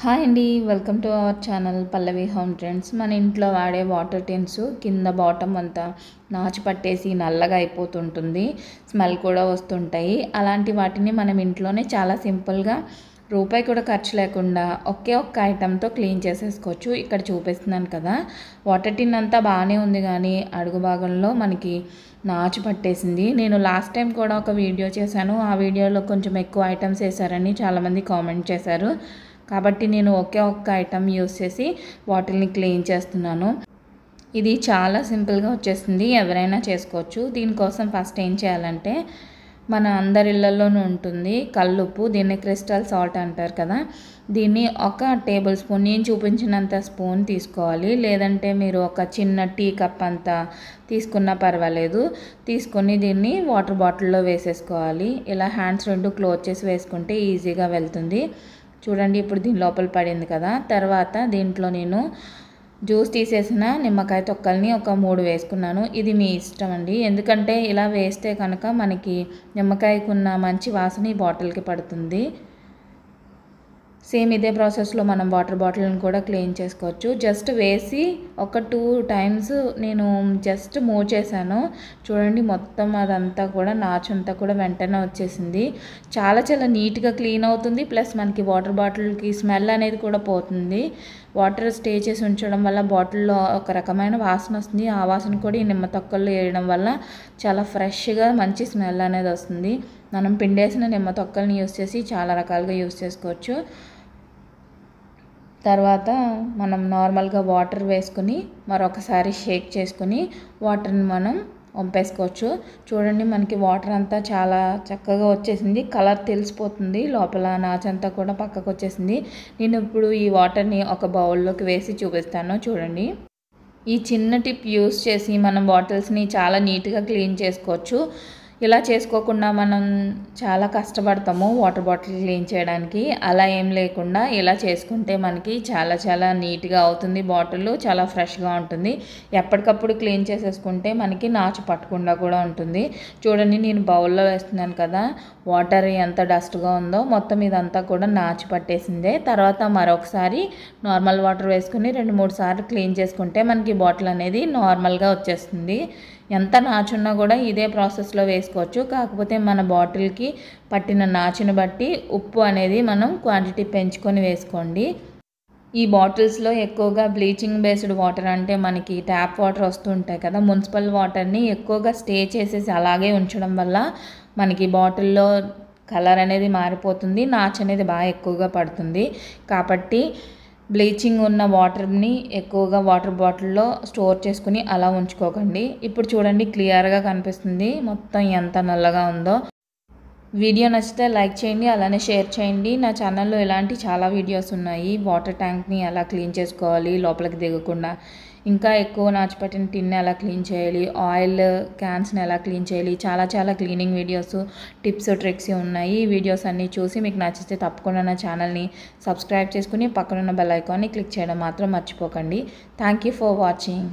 hi అండి welcome to our channel Pallavi home trends మన ఇంట్లో వాడే వాటర్ టిన్స్ కింద బాటమ్ అంతా నాచు పట్టేసి నల్లగా అయిపోతుంటుంది స్మెల్ కూడా వస్తుంటాయి అలాంటి వాటిని మనం ఇంట్లోనే చాలా సింపుల్గా రూపాయి కూడా ఖర్చు లేకుండా ఒకే ఒక్క ఐటెంతో క్లీన్ చేసేసుకోవచ్చు ఇక్కడ చూపిస్తున్నాను కదా వాటర్ టిన్ అంతా బాగానే ఉంది కానీ అడుగు భాగంలో మనకి నాచు పట్టేసింది నేను లాస్ట్ టైం కూడా ఒక వీడియో చేశాను ఆ వీడియోలో కొంచెం ఎక్కువ ఐటమ్స్ వేసారని చాలామంది కామెంట్ చేశారు కాబట్టి నేను ఒకే ఒక్క ఐటమ్ యూస్ చేసి వాటిల్ని క్లీన్ చేస్తున్నాను ఇది చాలా సింపుల్గా వచ్చేసింది ఎవరైనా చేసుకోవచ్చు దీనికోసం ఫస్ట్ ఏం చేయాలంటే మన అందరి ఇళ్లలోనూ ఉంటుంది కల్లుప్పు దీన్ని క్రిస్టల్ సాల్ట్ అంటారు కదా దీన్ని ఒక టేబుల్ స్పూన్ నేను చూపించినంత స్పూన్ తీసుకోవాలి లేదంటే మీరు ఒక చిన్న టీ కప్ అంతా తీసుకున్నా పర్వాలేదు తీసుకొని దీన్ని వాటర్ బాటిల్లో వేసేసుకోవాలి ఇలా హ్యాండ్స్ రెండు క్లోజ్ చేసి వేసుకుంటే ఈజీగా వెళ్తుంది చూడండి ఇప్పుడు దీని లోపల పడింది కదా తర్వాత దీంట్లో నేను జ్యూస్ తీసేసిన నిమ్మకాయ తొక్కల్ని ఒక మూడు వేసుకున్నాను ఇది మీ ఇష్టం అండి ఎందుకంటే ఇలా వేస్తే కనుక మనకి నిమ్మకాయకున్న మంచి వాసన ఈ బాటిల్కి పడుతుంది సేమ్ ఇదే ప్రాసెస్లో మనం వాటర్ బాటిల్ని కూడా క్లీన్ చేసుకోవచ్చు జస్ట్ వేసి ఒక టూ టైమ్స్ నేను జస్ట్ మూవ్ చేశాను చూడండి మొత్తం అదంతా కూడా అంతా కూడా వెంటనే వచ్చేసింది చాలా చాలా నీట్గా క్లీన్ అవుతుంది ప్లస్ మనకి వాటర్ బాటిల్కి స్మెల్ అనేది కూడా పోతుంది వాటర్ స్టే చేసి ఉంచడం వల్ల బాటిల్లో ఒక రకమైన వాసన వస్తుంది ఆ వాసన కూడా ఈ నిమ్మ తొక్కలు వేయడం వల్ల చాలా ఫ్రెష్గా మంచి స్మెల్ అనేది వస్తుంది మనం పిండేసిన నిమ్మ తొక్కల్ని యూస్ చేసి చాలా రకాలుగా యూస్ చేసుకోవచ్చు తర్వాత మనం నార్మల్గా వాటర్ వేసుకుని మరొకసారి షేక్ చేసుకుని వాటర్ని మనం వంపేసుకోవచ్చు చూడండి మనకి వాటర్ అంతా చాలా చక్కగా వచ్చేసింది కలర్ తెలిసిపోతుంది లోపల నాచంతా కూడా పక్కకు వచ్చేసింది నేను ఇప్పుడు ఈ వాటర్ని ఒక బౌల్లోకి వేసి చూపిస్తాను చూడండి ఈ చిన్న టిప్ యూస్ చేసి మనం బాటిల్స్ని చాలా నీట్గా క్లీన్ చేసుకోవచ్చు ఇలా చేసుకోకుండా మనం చాలా కష్టపడతాము వాటర్ బాటిల్ క్లీన్ చేయడానికి అలా ఏం లేకుండా ఇలా చేసుకుంటే మనకి చాలా చాలా నీట్గా అవుతుంది బాటిల్ చాలా ఫ్రెష్గా ఉంటుంది ఎప్పటికప్పుడు క్లీన్ చేసేసుకుంటే మనకి నాచు పట్టకుండా కూడా ఉంటుంది చూడండి నేను బౌల్లో వేస్తున్నాను కదా వాటర్ ఎంత డస్ట్గా ఉందో మొత్తం ఇదంతా కూడా నాచు పట్టేసిందే తర్వాత మరొకసారి నార్మల్ వాటర్ వేసుకుని రెండు మూడు సార్లు క్లీన్ చేసుకుంటే మనకి బాటిల్ అనేది నార్మల్గా వచ్చేస్తుంది ఎంత నాచున్నా కూడా ఇదే ప్రాసెస్లో వేసుకోవచ్చు కాకపోతే మన బాటిల్కి పట్టిన నాచును బట్టి ఉప్పు అనేది మనం క్వాంటిటీ పెంచుకొని వేసుకోండి ఈ బాటిల్స్లో ఎక్కువగా బ్లీచింగ్ బేస్డ్ వాటర్ అంటే మనకి ట్యాప్ వాటర్ వస్తూ ఉంటాయి కదా మున్సిపల్ వాటర్ని ఎక్కువగా స్టే చేసేసి అలాగే ఉంచడం వల్ల మనకి బాటిల్లో కలర్ అనేది మారిపోతుంది నాచ్ అనేది బాగా ఎక్కువగా పడుతుంది కాబట్టి బ్లీచింగ్ ఉన్న వాటర్ని ఎక్కువగా వాటర్ బాటిల్లో స్టోర్ చేసుకుని అలా ఉంచుకోకండి ఇప్పుడు చూడండి క్లియర్గా కనిపిస్తుంది మొత్తం ఎంత నల్లగా ఉందో వీడియో నచ్చితే లైక్ చేయండి అలానే షేర్ చేయండి నా ఛానల్లో ఇలాంటి చాలా వీడియోస్ ఉన్నాయి వాటర్ ట్యాంక్ని ఎలా క్లీన్ చేసుకోవాలి లోపలికి దిగకుండా ఇంకా ఎక్కువ నాచుపట్టిన టిన్ ఎలా క్లీన్ చేయాలి ఆయిల్ క్యాన్స్ని ఎలా క్లీన్ చేయాలి చాలా చాలా క్లీనింగ్ వీడియోస్ టిప్స్ ట్రిక్స్ ఉన్నాయి ఈ వీడియోస్ అన్నీ చూసి మీకు నచ్చితే తప్పకుండా నా ఛానల్ని సబ్స్క్రైబ్ చేసుకుని పక్కనున్న బెల్ ఐకాన్ని క్లిక్ చేయడం మాత్రం మర్చిపోకండి థ్యాంక్ యూ ఫర్ వాచింగ్